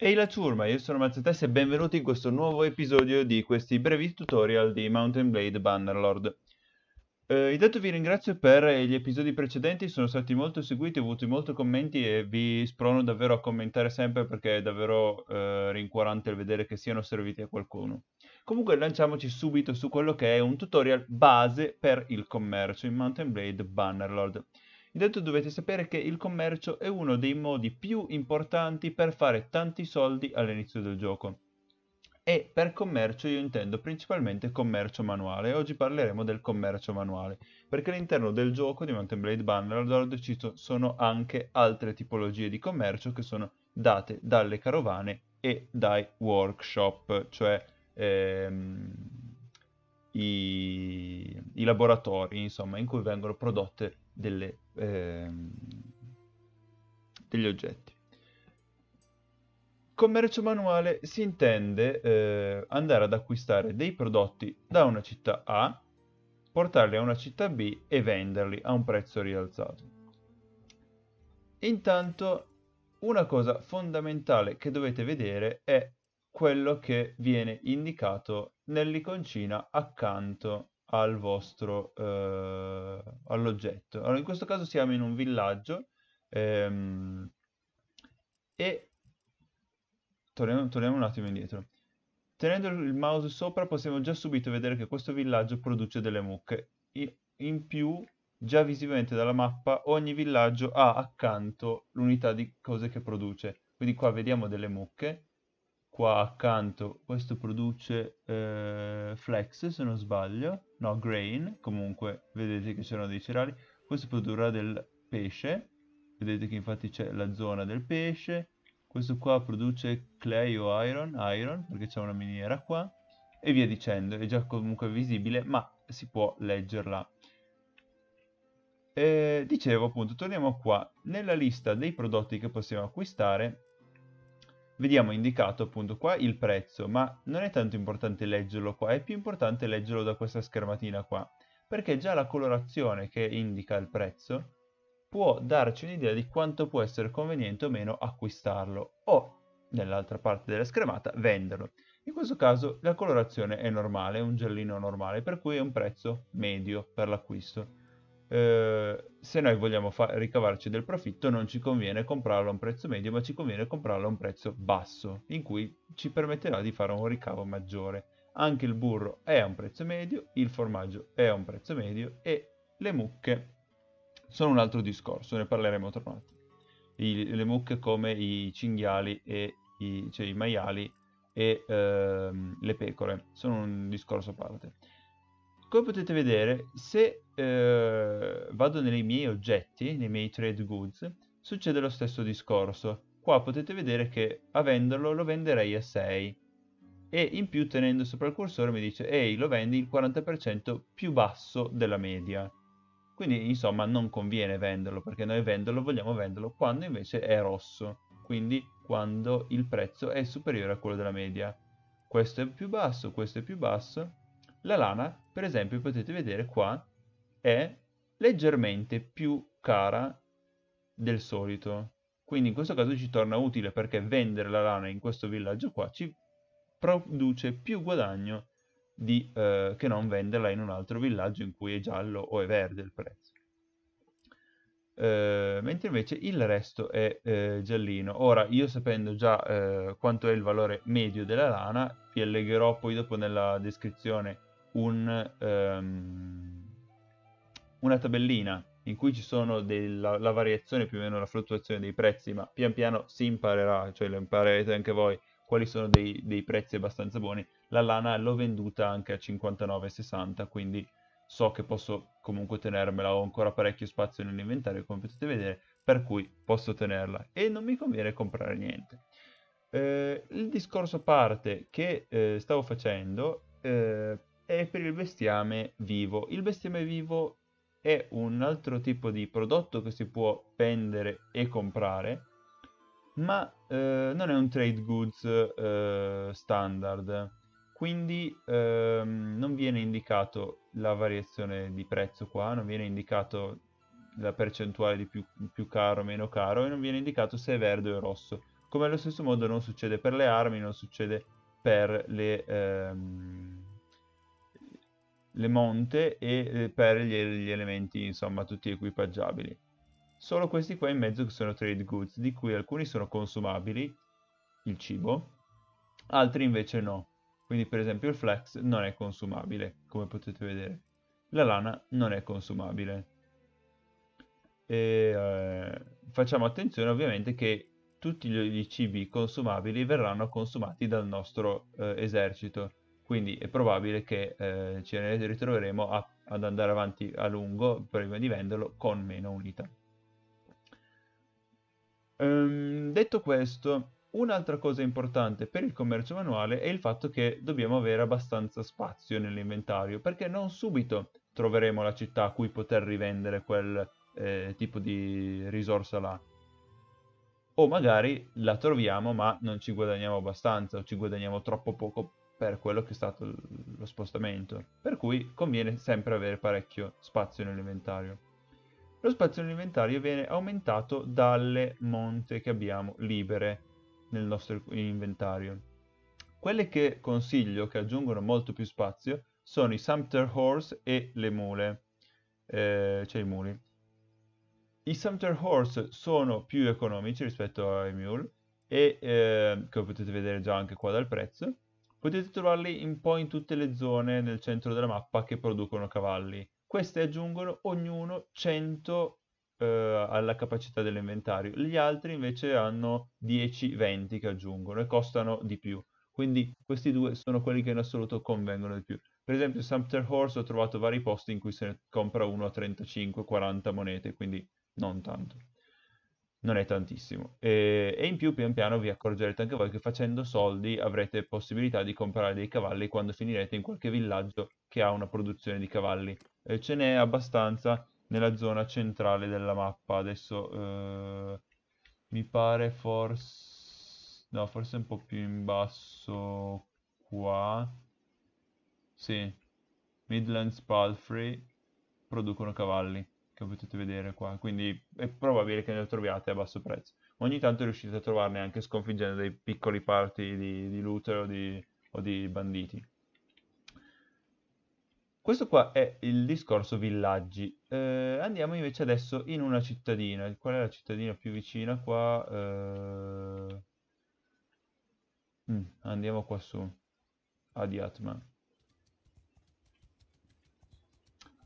Ehi la ciurma, io sono Mazzetes e benvenuti in questo nuovo episodio di questi brevi tutorial di Mountain Blade Bannerlord. Eh, intanto vi ringrazio per gli episodi precedenti, sono stati molto seguiti, ho avuto molti commenti e vi sprono davvero a commentare sempre perché è davvero eh, rincuorante il vedere che siano serviti a qualcuno. Comunque lanciamoci subito su quello che è un tutorial base per il commercio in Mountain Blade Bannerlord detto dovete sapere che il commercio è uno dei modi più importanti per fare tanti soldi all'inizio del gioco. E per commercio io intendo principalmente commercio manuale. Oggi parleremo del commercio manuale, perché all'interno del gioco di Mountain Blade Bannerlord ho deciso sono anche altre tipologie di commercio che sono date dalle carovane e dai workshop, cioè ehm, i, i laboratori, insomma, in cui vengono prodotte delle, eh, degli oggetti. Commercio manuale si intende eh, andare ad acquistare dei prodotti da una città A, portarli a una città B e venderli a un prezzo rialzato. Intanto una cosa fondamentale che dovete vedere è quello che viene indicato nell'iconcina accanto al vostro eh, all'oggetto. Allora, in questo caso siamo in un villaggio ehm, e torniamo, torniamo un attimo indietro. Tenendo il mouse sopra possiamo già subito vedere che questo villaggio produce delle mucche. In più, già visivamente dalla mappa, ogni villaggio ha accanto l'unità di cose che produce. Quindi qua vediamo delle mucche, qua accanto questo produce eh, flex se non sbaglio, no grain, comunque vedete che c'erano dei cereali, questo produrrà del pesce, vedete che infatti c'è la zona del pesce, questo qua produce clay o iron, iron perché c'è una miniera qua, e via dicendo, è già comunque visibile ma si può leggerla. E dicevo appunto, torniamo qua, nella lista dei prodotti che possiamo acquistare vediamo indicato appunto qua il prezzo, ma non è tanto importante leggerlo qua, è più importante leggerlo da questa schermatina qua, perché già la colorazione che indica il prezzo può darci un'idea di quanto può essere conveniente o meno acquistarlo, o, nell'altra parte della schermata, venderlo. In questo caso la colorazione è normale, è un giallino normale, per cui è un prezzo medio per l'acquisto. Eh, se noi vogliamo ricavarci del profitto non ci conviene comprarlo a un prezzo medio ma ci conviene comprarlo a un prezzo basso in cui ci permetterà di fare un ricavo maggiore anche il burro è a un prezzo medio il formaggio è a un prezzo medio e le mucche sono un altro discorso ne parleremo tra un attimo I, le mucche come i cinghiali e i, cioè i maiali e ehm, le pecore sono un discorso a parte come potete vedere se eh, vado nei miei oggetti, nei miei trade goods, succede lo stesso discorso. Qua potete vedere che a venderlo lo venderei a 6 e in più tenendo sopra il cursore mi dice ehi lo vendi il 40% più basso della media. Quindi insomma non conviene venderlo perché noi venderlo vogliamo venderlo quando invece è rosso, quindi quando il prezzo è superiore a quello della media. Questo è più basso, questo è più basso la lana, per esempio, potete vedere qua, è leggermente più cara del solito. Quindi in questo caso ci torna utile perché vendere la lana in questo villaggio qua ci produce più guadagno di, eh, che non venderla in un altro villaggio in cui è giallo o è verde il prezzo. Eh, mentre invece il resto è eh, giallino. Ora, io sapendo già eh, quanto è il valore medio della lana, vi allegherò poi dopo nella descrizione un, um, una tabellina in cui ci sono della, la variazione, più o meno la fluttuazione dei prezzi, ma pian piano si imparerà, cioè lo imparerete anche voi, quali sono dei, dei prezzi abbastanza buoni. La lana l'ho venduta anche a 59,60, quindi so che posso comunque tenermela, ho ancora parecchio spazio nell'inventario, come potete vedere, per cui posso tenerla e non mi conviene comprare niente. Eh, il discorso a parte che eh, stavo facendo eh, e per il bestiame vivo. Il bestiame vivo è un altro tipo di prodotto che si può vendere e comprare, ma eh, non è un trade goods eh, standard, quindi eh, non viene indicato la variazione di prezzo qua, non viene indicato la percentuale di più, più caro o meno caro e non viene indicato se è verde o rosso. Come allo stesso modo non succede per le armi, non succede per le, ehm, le monte e eh, per gli, gli elementi, insomma, tutti equipaggiabili. Solo questi qua in mezzo che sono trade goods, di cui alcuni sono consumabili, il cibo, altri invece no. Quindi per esempio il flex non è consumabile, come potete vedere. La lana non è consumabile. E, eh, facciamo attenzione ovviamente che tutti gli, cibi consumabili verranno consumati dal nostro eh, esercito quindi è probabile che eh, ce ne ritroveremo a, ad andare avanti a lungo prima di venderlo con meno unità. Ehm, detto questo, un'altra cosa importante per il commercio manuale è il fatto che dobbiamo avere abbastanza spazio nell'inventario, perché non subito troveremo la città a cui poter rivendere quel eh, tipo di risorsa là. O magari la troviamo ma non ci guadagniamo abbastanza o ci guadagniamo troppo poco per quello che è stato lo spostamento, per cui conviene sempre avere parecchio spazio nell'inventario. Lo spazio nell'inventario viene aumentato dalle monte che abbiamo libere nel nostro inventario. Quelle che consiglio che aggiungono molto più spazio sono i Sumter Horse e le mule, eh, cioè i muli. I Sumter Horse sono più economici rispetto ai mule e eh, come potete vedere già anche qua dal prezzo Potete trovarli un po' in tutte le zone nel centro della mappa che producono cavalli. Queste aggiungono ognuno 100 eh, alla capacità dell'inventario, gli altri invece hanno 10-20 che aggiungono e costano di più. Quindi questi due sono quelli che in assoluto convengono di più. Per esempio, Sumter Horse ho trovato vari posti in cui se ne compra uno a 35-40 monete, quindi non tanto non è tantissimo. E, e, in più pian piano vi accorgerete anche voi che facendo soldi avrete possibilità di comprare dei cavalli quando finirete in qualche villaggio che ha una produzione di cavalli. E ce n'è abbastanza nella zona centrale della mappa. Adesso eh, mi pare forse... no, forse un po' più in basso qua. Sì, Midlands Palfrey producono cavalli che potete vedere qua, quindi è probabile che ne troviate a basso prezzo. Ogni tanto riuscite a trovarne anche sconfiggendo dei piccoli parti di, di looter o di, o di banditi. Questo qua è il discorso villaggi. Eh, andiamo invece adesso in una cittadina. Qual è la cittadina più vicina qua? Eh... Mm, andiamo qua su. Adiatman.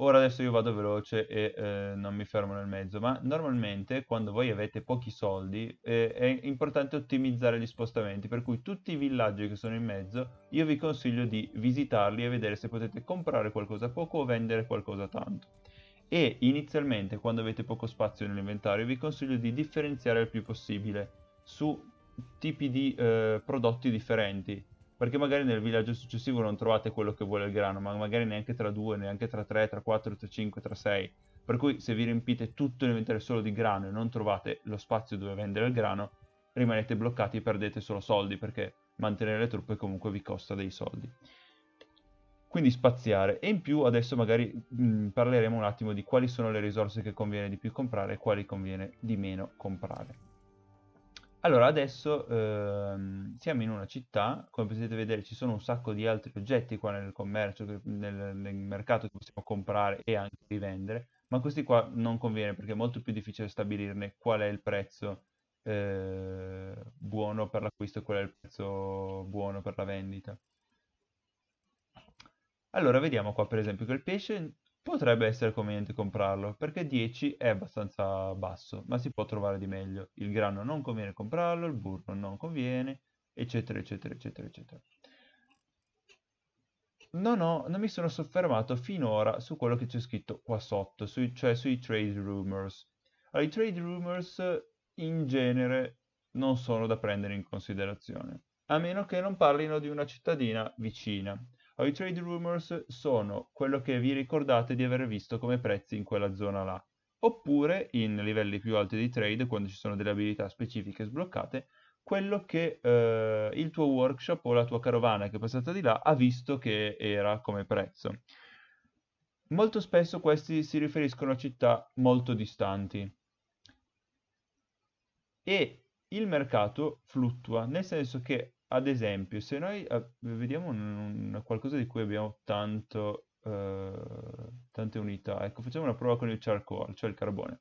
Ora adesso io vado veloce e eh, non mi fermo nel mezzo, ma normalmente quando voi avete pochi soldi eh, è importante ottimizzare gli spostamenti, per cui tutti i villaggi che sono in mezzo io vi consiglio di visitarli e vedere se potete comprare qualcosa poco o vendere qualcosa tanto. E inizialmente quando avete poco spazio nell'inventario vi consiglio di differenziare il più possibile su tipi di eh, prodotti differenti, perché magari nel villaggio successivo non trovate quello che vuole il grano, ma magari neanche tra due, neanche tra tre, tra quattro, tra cinque, tra sei. Per cui se vi riempite tutto l'inventario solo di grano e non trovate lo spazio dove vendere il grano, rimanete bloccati e perdete solo soldi, perché mantenere le truppe comunque vi costa dei soldi. Quindi spaziare. E in più adesso magari mh, mm, parleremo un attimo di quali sono le risorse che conviene di più comprare e quali conviene di meno comprare. Allora, adesso ehm, siamo in una città, come potete vedere ci sono un sacco di altri oggetti qua nel commercio, nel, nel mercato che possiamo comprare e anche rivendere, ma questi qua non conviene perché è molto più difficile stabilirne qual è il prezzo eh, buono per l'acquisto e qual è il prezzo buono per la vendita. Allora, vediamo qua per esempio che il pesce Potrebbe essere conveniente comprarlo, perché 10 è abbastanza basso, ma si può trovare di meglio. Il grano non conviene comprarlo, il burro non conviene, eccetera, eccetera, eccetera, eccetera. Non, ho, non mi sono soffermato finora su quello che c'è scritto qua sotto, sui, cioè sui trade rumors. Allora, i trade rumors in genere non sono da prendere in considerazione, a meno che non parlino di una cittadina vicina. I trade rumors sono quello che vi ricordate di aver visto come prezzi in quella zona là. Oppure, in livelli più alti di trade, quando ci sono delle abilità specifiche sbloccate, quello che eh, il tuo workshop o la tua carovana che è passata di là ha visto che era come prezzo. Molto spesso questi si riferiscono a città molto distanti. E il mercato fluttua, nel senso che ad esempio, se noi eh, vediamo un, un, qualcosa di cui abbiamo tanto, eh, tante unità, ecco, facciamo una prova con il charcoal, cioè il carbone.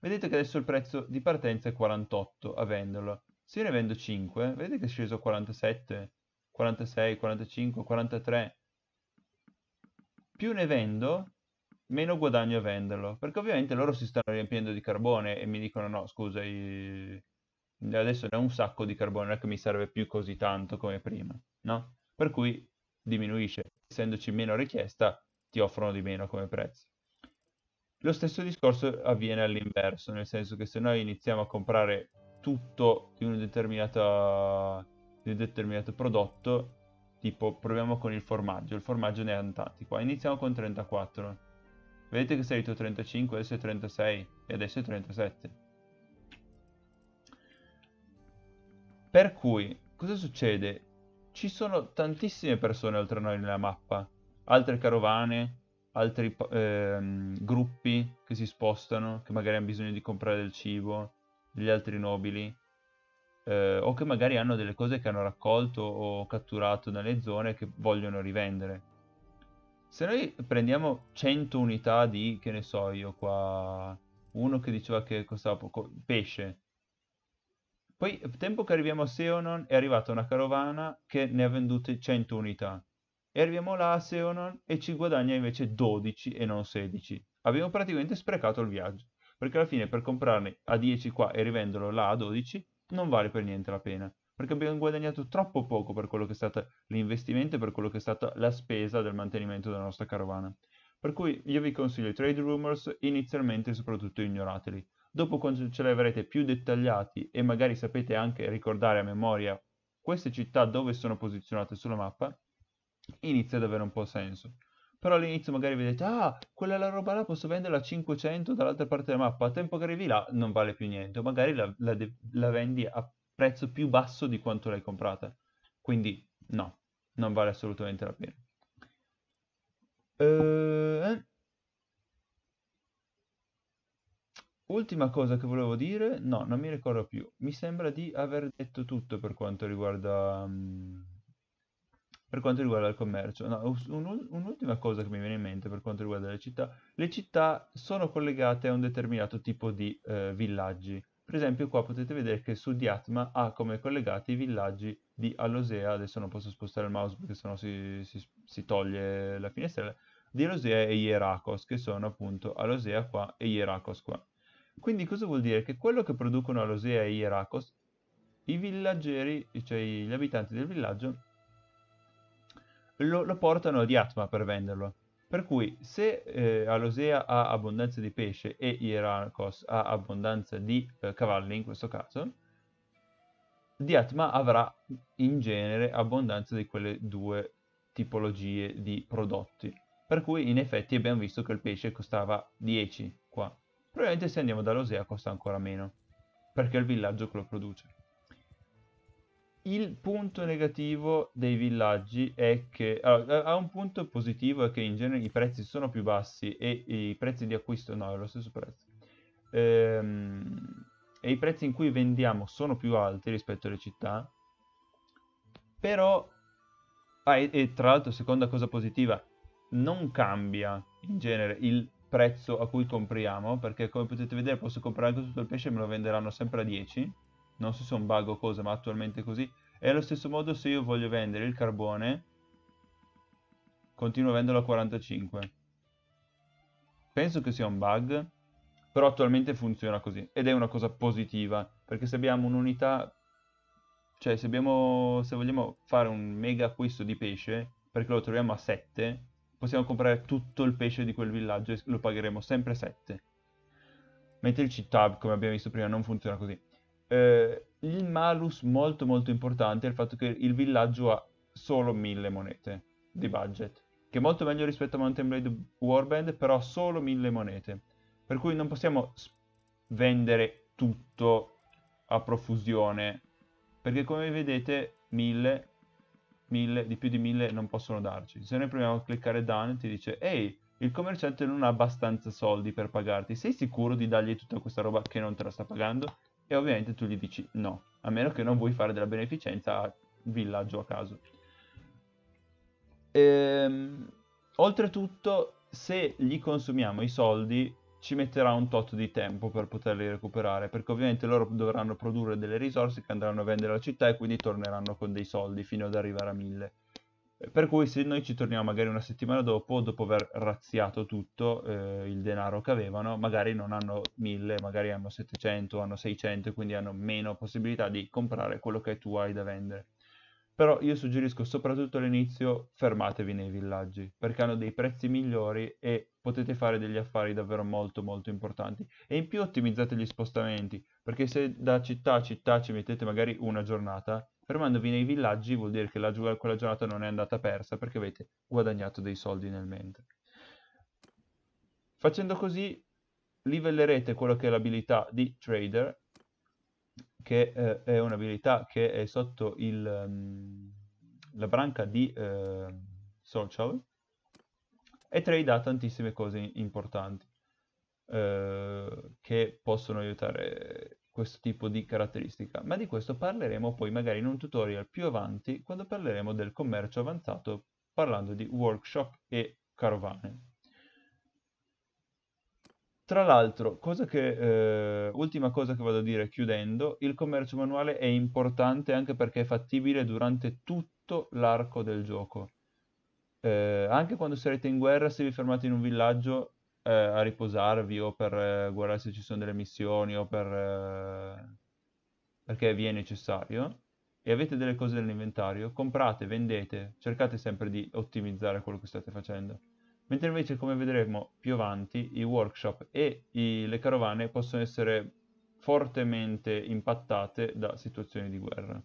Vedete che adesso il prezzo di partenza è 48 a venderlo. Se io ne vendo 5, vedete che è sceso a 47, 46, 45, 43. Più ne vendo, meno guadagno a venderlo, perché ovviamente loro si stanno riempiendo di carbone e mi dicono no, scusa, i adesso ne ho un sacco di carbone, non è che mi serve più così tanto come prima, no? Per cui diminuisce, essendoci meno richiesta, ti offrono di meno come prezzo. Lo stesso discorso avviene all'inverso, nel senso che se noi iniziamo a comprare tutto di un determinato, di un determinato prodotto, tipo proviamo con il formaggio, il formaggio ne hanno tanti qua, iniziamo con 34, vedete che è salito 35, adesso è 36 e adesso è 37 Per cui, cosa succede? Ci sono tantissime persone oltre a noi nella mappa, altre carovane, altri ehm, gruppi che si spostano, che magari hanno bisogno di comprare del cibo, degli altri nobili, eh, o che magari hanno delle cose che hanno raccolto o catturato nelle zone che vogliono rivendere. Se noi prendiamo 100 unità di, che ne so io qua, uno che diceva che costava poco, pesce, poi, tempo che arriviamo a Seonon, è arrivata una carovana che ne ha vendute 100 unità. E arriviamo là a Seonon e ci guadagna invece 12 e non 16. Abbiamo praticamente sprecato il viaggio, perché alla fine per comprarne a 10 qua e rivenderlo là a 12 non vale per niente la pena, perché abbiamo guadagnato troppo poco per quello che è stato l'investimento e per quello che è stata la spesa del mantenimento della nostra carovana. Per cui io vi consiglio i trade rumors, inizialmente soprattutto ignorateli, Dopo quando ce l'avrete più dettagliati e magari sapete anche ricordare a memoria queste città dove sono posizionate sulla mappa, inizia ad avere un po' senso. Però all'inizio magari vedete, ah, quella la roba là posso venderla a 500 dall'altra parte della mappa, a tempo che arrivi là non vale più niente, magari la, la, la vendi a prezzo più basso di quanto l'hai comprata. Quindi no, non vale assolutamente la pena. Ehm... Ultima cosa che volevo dire, no, non mi ricordo più. Mi sembra di aver detto tutto per quanto riguarda mm, per quanto riguarda il commercio. No, un, un'ultima cosa che mi viene in mente per quanto riguarda le città, le città sono collegate a un determinato tipo di eh, villaggi. Per esempio qua potete vedere che su Diatma ha come collegati i villaggi di Alosea, adesso non posso spostare il mouse perché sennò si, si, si toglie la finestrella, di Alosea e Ierakos, che sono appunto Alosea qua e Ierakos qua. Quindi cosa vuol dire? Che quello che producono Alosea e Ierakos, i villaggeri, cioè gli abitanti del villaggio, lo, lo portano ad Yatma per venderlo. Per cui se eh, Alosea ha abbondanza di pesce e Ierakos ha abbondanza di eh, cavalli in questo caso, Diatma avrà in genere abbondanza di quelle due tipologie di prodotti. Per cui in effetti abbiamo visto che il pesce costava 10 qua. Probabilmente se andiamo dall'Osea costa ancora meno, perché è il villaggio che lo produce. Il punto negativo dei villaggi è che... Allora, ha un punto positivo è che in genere i prezzi sono più bassi e i prezzi di acquisto... no, è lo stesso prezzo. Ehm, e i prezzi in cui vendiamo sono più alti rispetto alle città, però... Ah, e, e tra l'altro, seconda cosa positiva, non cambia in genere il prezzo a cui compriamo, perché come potete vedere posso comprare anche tutto il pesce e me lo venderanno sempre a 10, non so se è un bug o cosa, ma attualmente è così, e allo stesso modo se io voglio vendere il carbone, continuo a venderlo a 45. Penso che sia un bug, però attualmente funziona così, ed è una cosa positiva, perché se abbiamo un'unità, cioè se, abbiamo, se vogliamo fare un mega acquisto di pesce, perché lo troviamo a 7, possiamo comprare tutto il pesce di quel villaggio e lo pagheremo sempre 7. Mentre il C-Tab, come abbiamo visto prima, non funziona così. Eh, il malus molto molto importante è il fatto che il villaggio ha solo 1000 monete di budget, che è molto meglio rispetto a Mountain Blade Warband, però ha solo 1000 monete. Per cui non possiamo vendere tutto a profusione, perché come vedete 1000 1000, di più di 1000 non possono darci. Se noi proviamo a cliccare done ti dice ehi, il commerciante non ha abbastanza soldi per pagarti, sei sicuro di dargli tutta questa roba che non te la sta pagando? E ovviamente tu gli dici no, a meno che non vuoi fare della beneficenza a villaggio a caso. Ehm, oltretutto, se gli consumiamo i soldi, ci metterà un tot di tempo per poterli recuperare, perché ovviamente loro dovranno produrre delle risorse che andranno a vendere alla città e quindi torneranno con dei soldi fino ad arrivare a 1000. Per cui se noi ci torniamo magari una settimana dopo, dopo aver razziato tutto eh, il denaro che avevano, magari non hanno 1000, magari hanno 700, hanno 600, quindi hanno meno possibilità di comprare quello che tu hai da vendere. Però io suggerisco soprattutto all'inizio fermatevi nei villaggi, perché hanno dei prezzi migliori e potete fare degli affari davvero molto molto importanti. E in più ottimizzate gli spostamenti, perché se da città a città ci mettete magari una giornata, fermandovi nei villaggi vuol dire che la, quella giornata non è andata persa perché avete guadagnato dei soldi nel mente. Facendo così livellerete quello che è l'abilità di trader che eh, è un'abilità che è sotto il, um, la branca di eh, social e trade ha tantissime cose importanti eh, che possono aiutare questo tipo di caratteristica ma di questo parleremo poi magari in un tutorial più avanti quando parleremo del commercio avanzato parlando di workshop e carovane tra l'altro, cosa che, eh, ultima cosa che vado a dire chiudendo, il commercio manuale è importante anche perché è fattibile durante tutto l'arco del gioco. Eh, anche quando sarete in guerra, se vi fermate in un villaggio eh, a riposarvi o per eh, guardare se ci sono delle missioni o per, eh, perché vi è necessario e avete delle cose nell'inventario, comprate, vendete, cercate sempre di ottimizzare quello che state facendo mentre invece come vedremo più avanti i workshop e i, le carovane possono essere fortemente impattate da situazioni di guerra.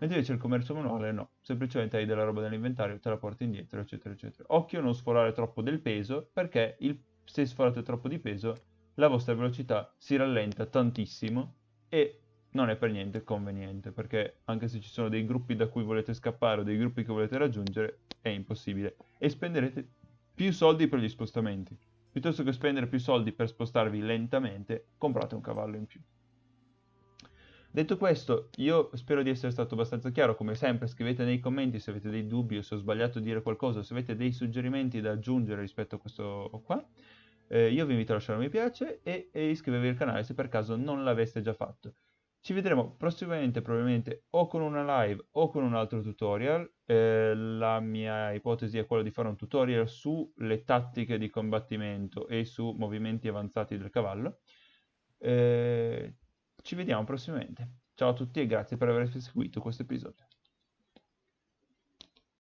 Mentre invece il commercio manuale no, semplicemente hai della roba nell'inventario, te la porti indietro, eccetera, eccetera. Occhio a non sforare troppo del peso, perché il, se sforate troppo di peso la vostra velocità si rallenta tantissimo e non è per niente conveniente, perché anche se ci sono dei gruppi da cui volete scappare o dei gruppi che volete raggiungere, è impossibile. E spenderete più soldi per gli spostamenti. Piuttosto che spendere più soldi per spostarvi lentamente, comprate un cavallo in più. Detto questo, io spero di essere stato abbastanza chiaro, come sempre scrivete nei commenti se avete dei dubbi o se ho sbagliato a dire qualcosa, se avete dei suggerimenti da aggiungere rispetto a questo qua. Eh, io vi invito a lasciare un mi piace e, e iscrivervi al canale se per caso non l'aveste già fatto. Ci vedremo prossimamente probabilmente o con una live o con un altro tutorial. Eh, la mia ipotesi è quella di fare un tutorial sulle tattiche di combattimento e su movimenti avanzati del cavallo. Eh, ci vediamo prossimamente. Ciao a tutti e grazie per aver seguito questo episodio.